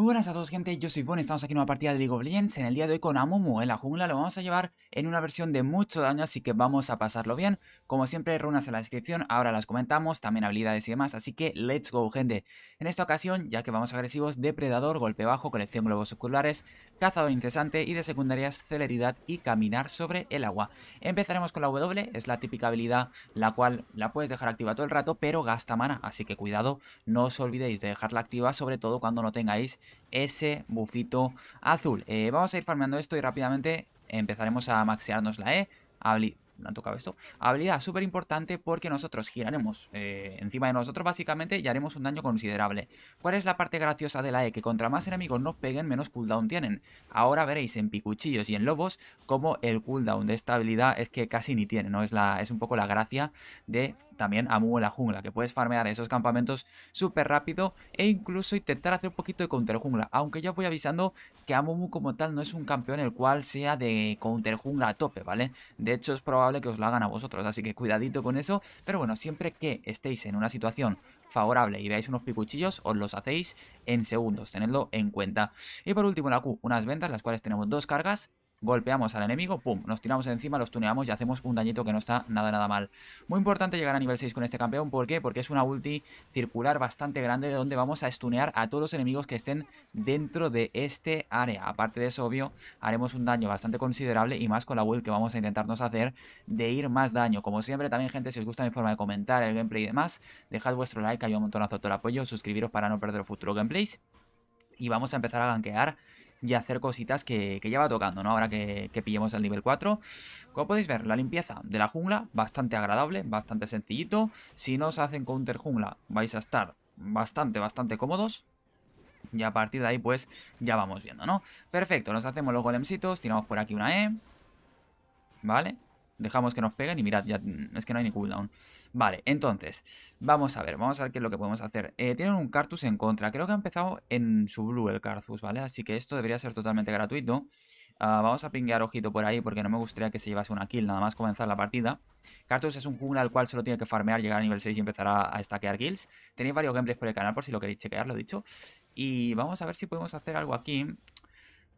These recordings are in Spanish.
Muy buenas a todos gente, yo soy Bon, estamos aquí en una partida de League of En el día de hoy con Amumu en la jungla lo vamos a llevar en una versión de mucho daño Así que vamos a pasarlo bien Como siempre, runas en la descripción, ahora las comentamos También habilidades y demás, así que let's go gente En esta ocasión, ya que vamos agresivos Depredador, golpe bajo, colección globos oculares Cazador incesante y de secundarias Celeridad y caminar sobre el agua Empezaremos con la W, es la típica habilidad La cual la puedes dejar activa todo el rato Pero gasta mana, así que cuidado No os olvidéis de dejarla activa, sobre todo cuando no tengáis ese bufito azul. Eh, vamos a ir farmeando esto y rápidamente empezaremos a maxearnos la E. han tocado esto. Habilidad súper importante porque nosotros giraremos eh, encima de nosotros básicamente y haremos un daño considerable. ¿Cuál es la parte graciosa de la E? Que contra más enemigos nos peguen, menos cooldown tienen. Ahora veréis en picuchillos y en lobos cómo el cooldown de esta habilidad es que casi ni tiene, ¿no? Es, la, es un poco la gracia de también Amu en la jungla, que puedes farmear esos campamentos súper rápido e incluso intentar hacer un poquito de counter jungla, aunque yo voy avisando que Amumu como tal no es un campeón el cual sea de counter jungla a tope, ¿vale? De hecho es probable que os lo hagan a vosotros, así que cuidadito con eso, pero bueno, siempre que estéis en una situación favorable y veáis unos picuchillos, os los hacéis en segundos, tenedlo en cuenta. Y por último la Q, unas ventas, las cuales tenemos dos cargas golpeamos al enemigo, pum, nos tiramos encima, los tuneamos y hacemos un dañito que no está nada nada mal. Muy importante llegar a nivel 6 con este campeón, ¿por qué? Porque es una ulti circular bastante grande donde vamos a stunear a todos los enemigos que estén dentro de este área. Aparte de eso, obvio, haremos un daño bastante considerable y más con la build que vamos a intentarnos hacer de ir más daño. Como siempre, también gente, si os gusta mi forma de comentar, el gameplay y demás, dejad vuestro like, hay un montonazo todo el apoyo, suscribiros para no perder futuros gameplays y vamos a empezar a gankear y hacer cositas que, ya va tocando, ¿no? Ahora que, que pillemos el nivel 4. Como podéis ver, la limpieza de la jungla, bastante agradable, bastante sencillito. Si no os hacen counter jungla, vais a estar bastante, bastante cómodos. Y a partir de ahí, pues, ya vamos viendo, ¿no? Perfecto, nos hacemos los golemsitos tiramos por aquí una E. ¿Vale? dejamos que nos peguen y mirad, ya mm, es que no hay ni cooldown. Vale, entonces, vamos a ver, vamos a ver qué es lo que podemos hacer. Eh, tienen un Cartus en contra, creo que ha empezado en su blue el Cartus, ¿vale? Así que esto debería ser totalmente gratuito. Ah, vamos a pinguear ojito por ahí porque no me gustaría que se llevase una kill nada más comenzar la partida. Cartus es un jungla al cual solo tiene que farmear, llegar a nivel 6 y empezar a, estaquear stackear kills. Tenéis varios gameplays por el canal por si lo queréis chequear, lo he dicho. Y vamos a ver si podemos hacer algo aquí.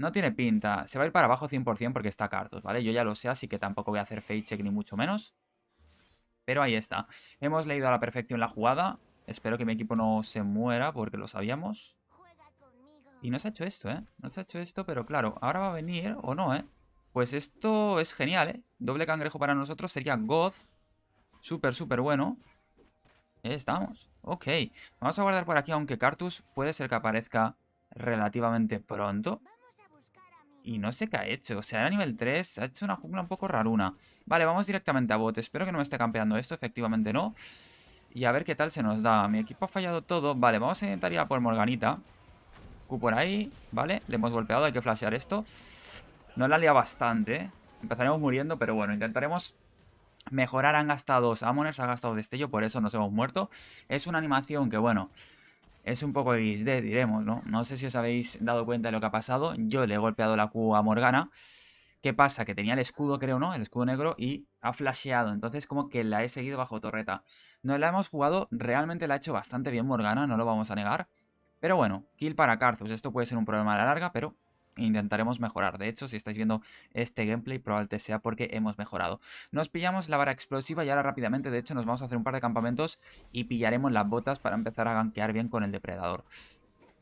No tiene pinta. Se va a ir para abajo 100% porque está Cartus, ¿vale? Yo ya lo sé, así que tampoco voy a hacer face check ni mucho menos. Pero ahí está. Hemos leído a la perfección la jugada. Espero que mi equipo no se muera porque lo sabíamos. Y no se ha hecho esto, ¿eh? No se ha hecho esto, pero claro, ahora va a venir o no, ¿eh? Pues esto es genial, ¿eh? Doble cangrejo para nosotros sería God. Súper, súper bueno. Ahí estamos. Ok. Vamos a guardar por aquí, aunque Cartus puede ser que aparezca relativamente pronto. Y no sé qué ha hecho. O sea, era nivel 3. Ha hecho una jungla un poco raruna. Vale, vamos directamente a bot. Espero que no me esté campeando esto. Efectivamente no. Y a ver qué tal se nos da. Mi equipo ha fallado todo. Vale, vamos a intentar ir a por Morganita. Q por ahí. Vale, le hemos golpeado. Hay que flashear esto. No la lía bastante. Empezaremos muriendo, pero bueno, intentaremos mejorar. Han gastado dos Amoners, ha gastado Destello, por eso nos hemos muerto. Es una animación que, bueno... Es un poco XD, diremos, ¿no? No sé si os habéis dado cuenta de lo que ha pasado. Yo le he golpeado la Q a Morgana. ¿Qué pasa? Que tenía el escudo, creo, ¿no? El escudo negro y ha flasheado. Entonces como que la he seguido bajo torreta. No la hemos jugado. Realmente la ha hecho bastante bien Morgana, no lo vamos a negar. Pero bueno, kill para Karthus. Esto puede ser un problema a la larga, pero intentaremos mejorar. De hecho, si estáis viendo este gameplay, probablemente sea porque hemos mejorado. Nos pillamos la vara explosiva y ahora rápidamente, de hecho, nos vamos a hacer un par de campamentos y pillaremos las botas para empezar a gankear bien con el depredador.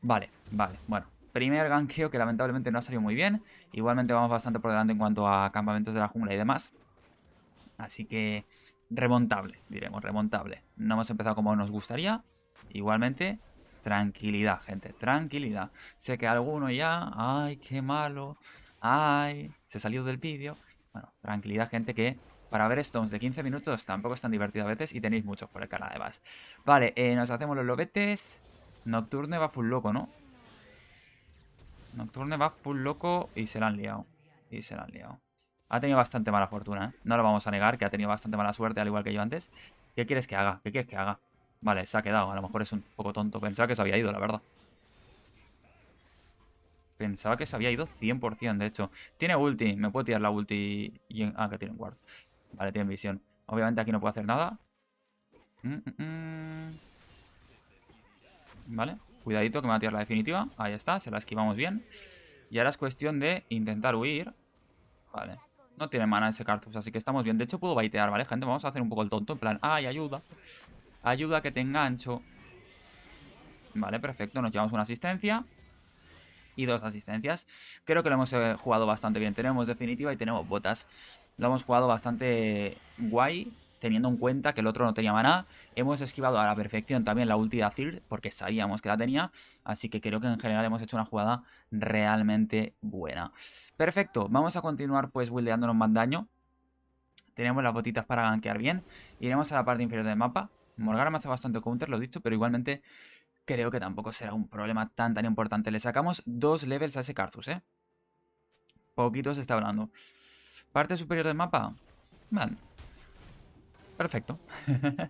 Vale, vale, bueno. Primer ganqueo que lamentablemente no ha salido muy bien. Igualmente vamos bastante por delante en cuanto a campamentos de la jungla y demás. Así que remontable, diremos, remontable. No hemos empezado como nos gustaría. Igualmente, Tranquilidad, gente, tranquilidad. Sé que alguno ya, ay, qué malo, ay, se salió del vídeo. Bueno, tranquilidad, gente, que para ver stones de 15 minutos tampoco están tan divertido a veces y tenéis muchos por el canal además. Vale, eh, nos hacemos los lobetes. Nocturne va full loco, ¿no? Nocturne va full loco y se la han liado. Y se la han liado. Ha tenido bastante mala fortuna, ¿eh? No lo vamos a negar, que ha tenido bastante mala suerte, al igual que yo antes. ¿Qué quieres que haga? ¿Qué quieres que haga? Vale, se ha quedado. A lo mejor es un poco tonto. Pensaba que se había ido, la verdad. Pensaba que se había ido 100%, de hecho. Tiene ulti. Me puede tirar la ulti... Ah, que tiene un guard. Vale, tiene visión. Obviamente aquí no puedo hacer nada. Mm, mm, mm. Vale. Cuidadito que me va a tirar la definitiva. Ahí está, se la esquivamos bien. Y ahora es cuestión de intentar huir. Vale. No tiene mana ese Cartus, así que estamos bien. De hecho, puedo baitear, ¿vale, gente? Vamos a hacer un poco el tonto, en plan... ¡Ay, ayuda! Ayuda, que te engancho. Vale, perfecto. Nos llevamos una asistencia. Y dos asistencias. Creo que lo hemos eh, jugado bastante bien. Tenemos definitiva y tenemos botas. Lo hemos jugado bastante guay. Teniendo en cuenta que el otro no tenía maná. Hemos esquivado a la perfección también la ulti de Azir. Porque sabíamos que la tenía. Así que creo que en general hemos hecho una jugada realmente buena. Perfecto. Vamos a continuar pues buildeándonos más daño. Tenemos las botitas para gankear bien. Iremos a la parte inferior del mapa. Morgana me hace bastante counter, lo he dicho, pero igualmente creo que tampoco será un problema tan tan importante. Le sacamos dos levels a ese Karthus, ¿eh? Poquito se está hablando. Parte superior del mapa. Vale. Perfecto.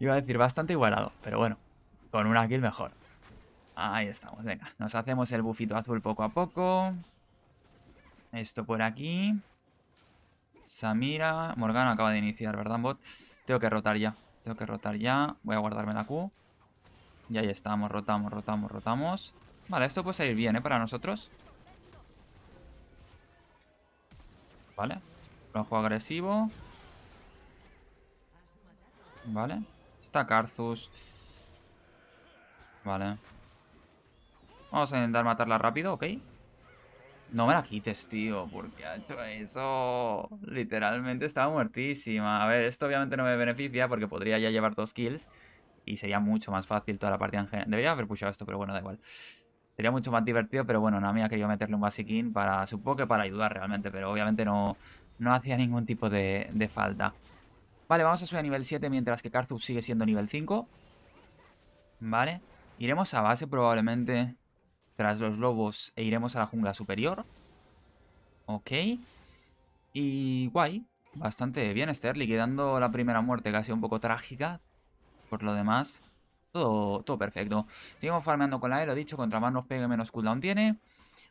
Iba a decir bastante igualado, pero bueno. Con una kill mejor. Ahí estamos, venga. Nos hacemos el bufito azul poco a poco. Esto por aquí. Samira. Morgana acaba de iniciar, ¿verdad, bot? Tengo que rotar ya. Tengo que rotar ya. Voy a guardarme la Q. Y ahí estamos. Rotamos, rotamos, rotamos. Vale, esto puede salir bien, ¿eh? Para nosotros. Vale. juego agresivo. Vale. Está Carthus. Vale. Vamos a intentar matarla rápido, ¿ok? No me la quites, tío, porque ha hecho eso. Literalmente estaba muertísima. A ver, esto obviamente no me beneficia porque podría ya llevar dos kills y sería mucho más fácil toda la partida en general. Debería haber pushado esto, pero bueno, da igual. Sería mucho más divertido, pero bueno, Nami ha querido meterle un basiquín para, supongo que para ayudar realmente, pero obviamente no, no hacía ningún tipo de, de falta. Vale, vamos a subir a nivel 7 mientras que Karthus sigue siendo nivel 5. Vale, iremos a base probablemente tras los lobos e iremos a la jungla superior. Ok. Y guay. Bastante bien Esther, liquidando la primera muerte casi un poco trágica. Por lo demás, todo, todo perfecto. Seguimos farmeando con la E, lo dicho, contra más nos pegue menos cooldown tiene.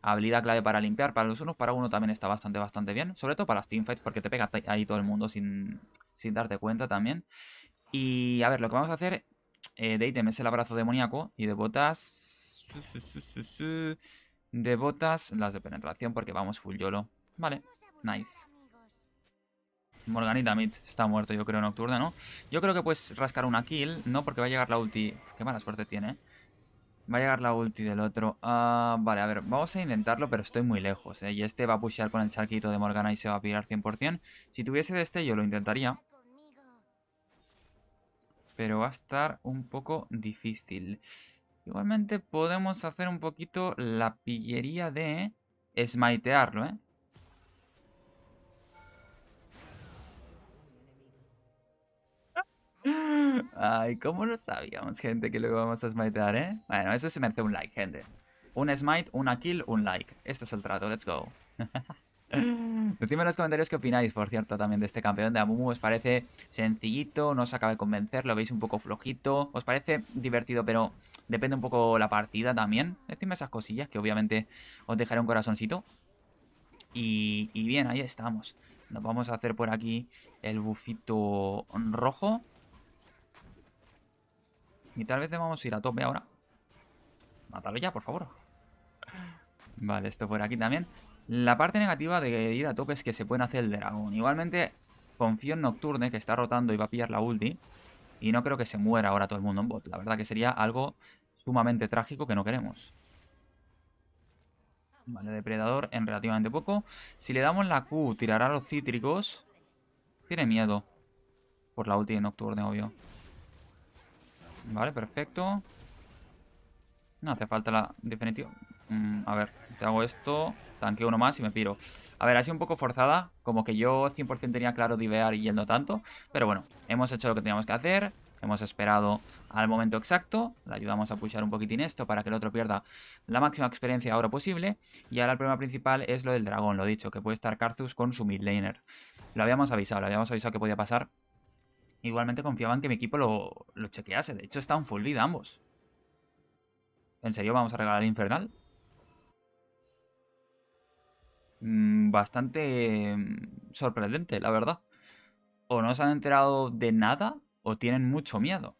Habilidad clave para limpiar, para los unos para uno también está bastante, bastante bien. Sobre todo para las teamfights, porque te pega ahí todo el mundo sin, sin darte cuenta también. Y a ver, lo que vamos a hacer eh, de ítem es el abrazo demoníaco y de botas de botas, las de penetración, porque vamos full YOLO. Vale, nice. Morganita Mid está muerto, yo creo, nocturna, ¿no? Yo creo que puedes rascar una kill, ¿no? Porque va a llegar la ulti... qué mala suerte tiene, ¿eh? Va a llegar la ulti del otro. Ah, vale, a ver, vamos a intentarlo, pero estoy muy lejos, ¿eh? Y este va a pushear con el charquito de Morgana y se va a pillar 100%. Si tuviese este Yo lo intentaría. Pero va a estar un poco difícil. Igualmente podemos hacer un poquito la pillería de smitearlo, ¿eh? Ay, ¿cómo lo sabíamos, gente, que luego vamos a smitear, eh? Bueno, eso se merece un like, gente. Un smite, una kill, un like. Este es el trato, let's go. Decidme en los comentarios qué opináis, por cierto, también de este campeón de Amumu. ¿Os parece sencillito? ¿No os acaba de convencer? ¿Lo veis un poco flojito? ¿Os parece divertido, pero Depende un poco la partida también. Decidme este esas cosillas que obviamente os dejaré un corazoncito. Y, bien, ahí estamos. Nos vamos a hacer por aquí el bufito rojo. Y tal vez vamos ir a tope ahora. Mátalo ya, por favor. Vale, esto por aquí también. La parte negativa de ir a tope es que se pueden hacer el dragón. Igualmente, confío Nocturne, que está rotando y va a pillar la ulti. Y no creo que se muera ahora todo el mundo en bot. La verdad que sería algo sumamente trágico que no queremos. Vale, depredador en relativamente poco. Si le damos la Q, tirará los cítricos. Tiene miedo. Por la ulti de Nocturne, obvio. Vale, perfecto. No hace falta la definitiva. Mm, a ver hago esto, tanqueo uno más y me piro. A ver, ha sido un poco forzada, como que yo 100% tenía claro divear y tanto. Pero bueno, hemos hecho lo que teníamos que hacer. Hemos esperado al momento exacto. Le ayudamos a pushar un poquitín esto para que el otro pierda la máxima experiencia ahora posible. Y ahora el problema principal es lo del dragón, lo dicho, que puede estar Karthus con su mid Lo habíamos avisado, lo habíamos avisado que podía pasar. Igualmente confiaban que mi equipo lo, chequease. De hecho, están full vida ambos. ¿En serio vamos a regalar el infernal? bastante mm, sorprendente, la verdad. O no se han enterado de nada o tienen mucho miedo.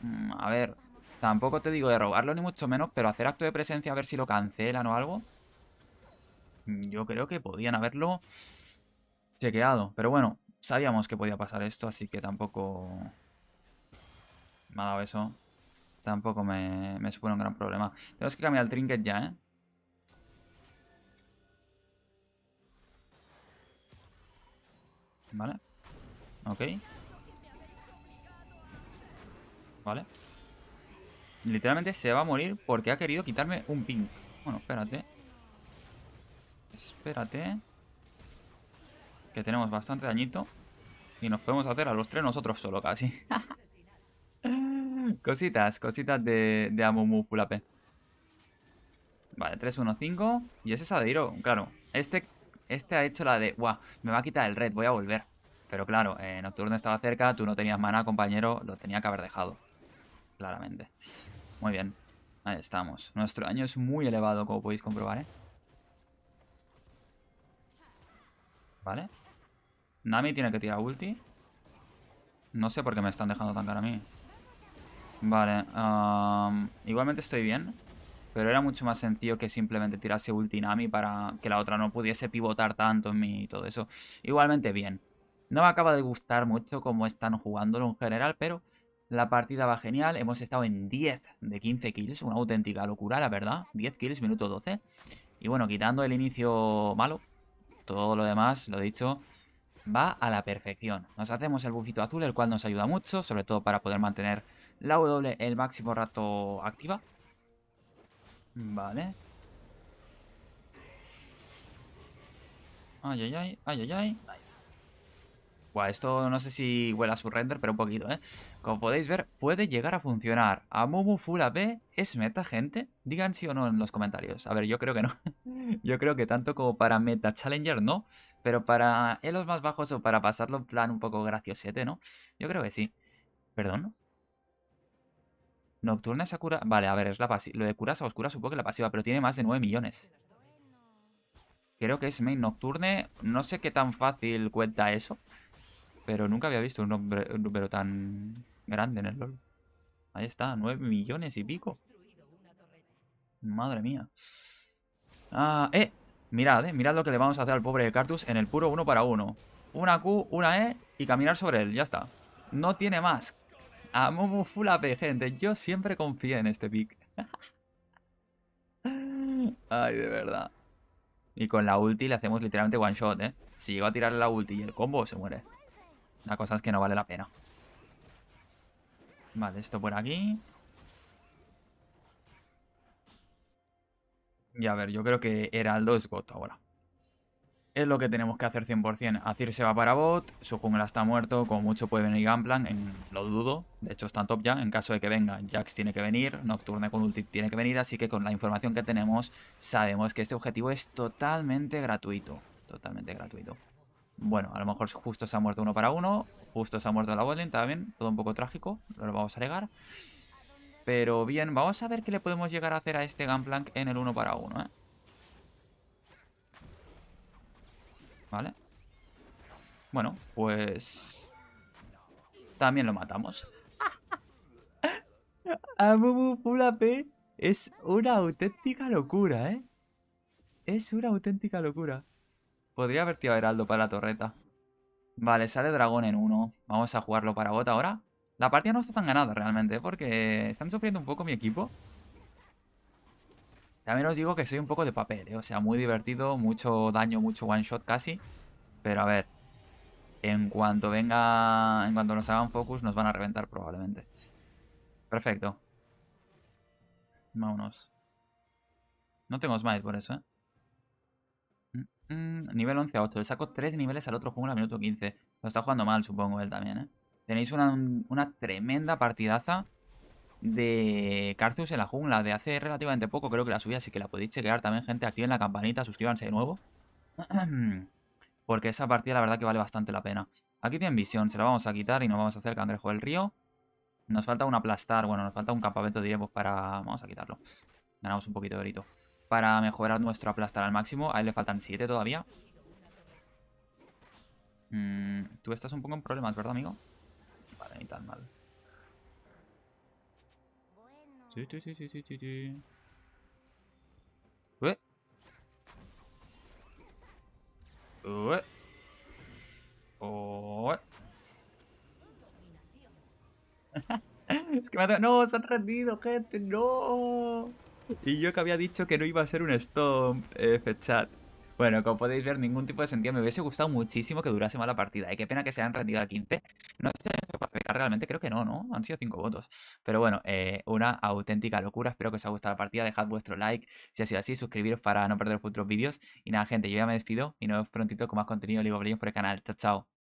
Mm, a ver, tampoco te digo de robarlo ni mucho menos, pero hacer acto de presencia a ver si lo cancelan o algo. Mm, yo creo que podían haberlo chequeado. Pero bueno, sabíamos que podía pasar esto, así que tampoco... Me ha dado eso. Tampoco me, me supone un gran problema. Tenemos que cambiar el trinket ya, ¿eh? Vale. Ok. Vale. Literalmente se va a morir porque ha querido quitarme un ping. Bueno, espérate. Espérate. Que tenemos bastante dañito. Y nos podemos hacer a los tres nosotros solo casi. cositas, cositas de, de Amumu Pulape Vale, 3-1-5. Y es Adeiro, claro. Este este ha hecho la de, guau, me va a quitar el red, voy a volver. Pero claro, eh, Nocturno estaba cerca, tú no tenías mana, compañero, lo tenía que haber dejado. Claramente. Muy bien, ahí estamos. Nuestro daño es muy elevado, como podéis comprobar, ¿eh? Vale. Nami tiene que tirar ulti. No sé por qué me están dejando cara a mí. Vale. igualmente estoy bien. Pero era mucho más sencillo que simplemente tirase Ultinami para que la otra no pudiese pivotar tanto en mí y todo eso. Igualmente bien. No me acaba de gustar mucho cómo están jugándolo en general, pero la partida va genial. Hemos estado en 10 de 15 kills, una auténtica locura, la verdad. 10 kills, minuto 12. Y bueno, quitando el inicio malo, todo lo demás, lo dicho, va a la perfección. Nos hacemos el bufito azul, el cual nos ayuda mucho, sobre todo para poder mantener la W el máximo rato activa. Vale. Ay, ay, ay, ay, ay, ay. Nice. Buah, esto no sé si huela a su render, pero un poquito, ¿eh? Como podéis ver, puede llegar a funcionar. a Mumu Full AP es meta, gente? Digan sí o no en los comentarios. A ver, yo creo que no. yo creo que tanto como para meta challenger, no. Pero para los más bajos o para pasarlo en plan un poco graciosete, ¿no? Yo creo que sí. ¿Perdón? Nocturna Sakura? cura... Vale, a ver, es la pasiva. Lo de curas a oscuras supongo que la pasiva, pero tiene más de 9 millones. Creo que es main nocturne. No sé qué tan fácil cuenta eso. Pero nunca había visto un, nombre, número tan grande en el LoL. Ahí está, 9 millones y pico. Madre mía. Ah, eh. Mirad, eh. Mirad lo que le vamos a hacer al pobre Cartus en el puro uno para uno. Una Q, una E y caminar sobre él. Ya está. No tiene más. A Mumu Full AP, gente. Yo siempre confía en este pick. Ay, de verdad. Y con la ulti le hacemos literalmente one shot, ¿eh? Si llego a tirar la ulti y el combo, se muere. La cosa es que no vale la pena. Vale, esto por aquí. Y a ver, yo creo que Heraldo es goto ahora es lo que tenemos que hacer 100%. Azir se va para bot, su jungla está muerto, como mucho puede venir Gamplan, lo dudo. De hecho está top ya, en caso de que venga, Jax tiene que venir, Nocturne con ulti tiene que venir, así que con la información que tenemos sabemos que este objetivo es totalmente gratuito. Totalmente gratuito. Bueno, a lo mejor justo se ha muerto uno para uno, justo se ha muerto la está bien, todo un poco trágico, lo vamos a agregar. Pero bien, vamos a ver qué le podemos llegar a hacer a este Gunplank en el uno para uno, ¿eh? ¿Vale? Bueno, pues... También lo matamos. Amumu Full es una auténtica locura, ¿eh? Es una auténtica locura. Podría haber tirado Heraldo para la torreta. Vale, sale dragón en uno. Vamos a jugarlo para bot ahora. La partida no está tan ganada realmente, ¿eh? porque están sufriendo un poco mi equipo. También os digo que soy un poco de papel, ¿eh? o sea, muy divertido, mucho daño, mucho one shot casi. Pero a ver, en cuanto venga, en cuanto nos hagan focus, nos van a reventar probablemente. Perfecto. Vámonos. No tengo smite por eso, ¿eh? Mm, mm, nivel 11 a 8. Le saco 3 niveles al otro jungla al minuto 15. Lo está jugando mal, supongo, él también, ¿eh? Tenéis una, una tremenda partidaza de Carthus en la jungla de hace relativamente poco, creo que la subí, así que la podéis chequear también, gente, aquí en la campanita, suscríbanse de nuevo, porque esa partida la verdad que vale bastante la pena. Aquí bien visión, se la vamos a quitar y nos vamos a hacer cangrejo del río. Nos falta un aplastar, bueno, nos falta un campamento diremos, para... Vamos a quitarlo. Ganamos un poquito de orito. Para mejorar nuestro aplastar al máximo. A él le faltan 7 todavía. Mm, tú estás un poco en problemas, ¿verdad, amigo? Vale, ni tan mal. Oh. es que me ha... No, se han rendido, gente, no. Y yo que había dicho que no iba a ser un Stomp, eh, F-Chat. Bueno, como podéis ver, ningún tipo de sentido. Me hubiese gustado muchísimo que durase más la partida. Y eh, qué pena que se hayan rendido al 15. No sé si hecho para pecar realmente, creo que no, ¿no? Han sido 5 votos. Pero bueno, eh, una auténtica locura. Espero que os haya gustado la partida. Dejad vuestro like si ha sido así. Suscribiros para no perder futuros vídeos. Y nada, gente, yo ya me despido y nos vemos prontito con más contenido de por el canal. Chao, chao.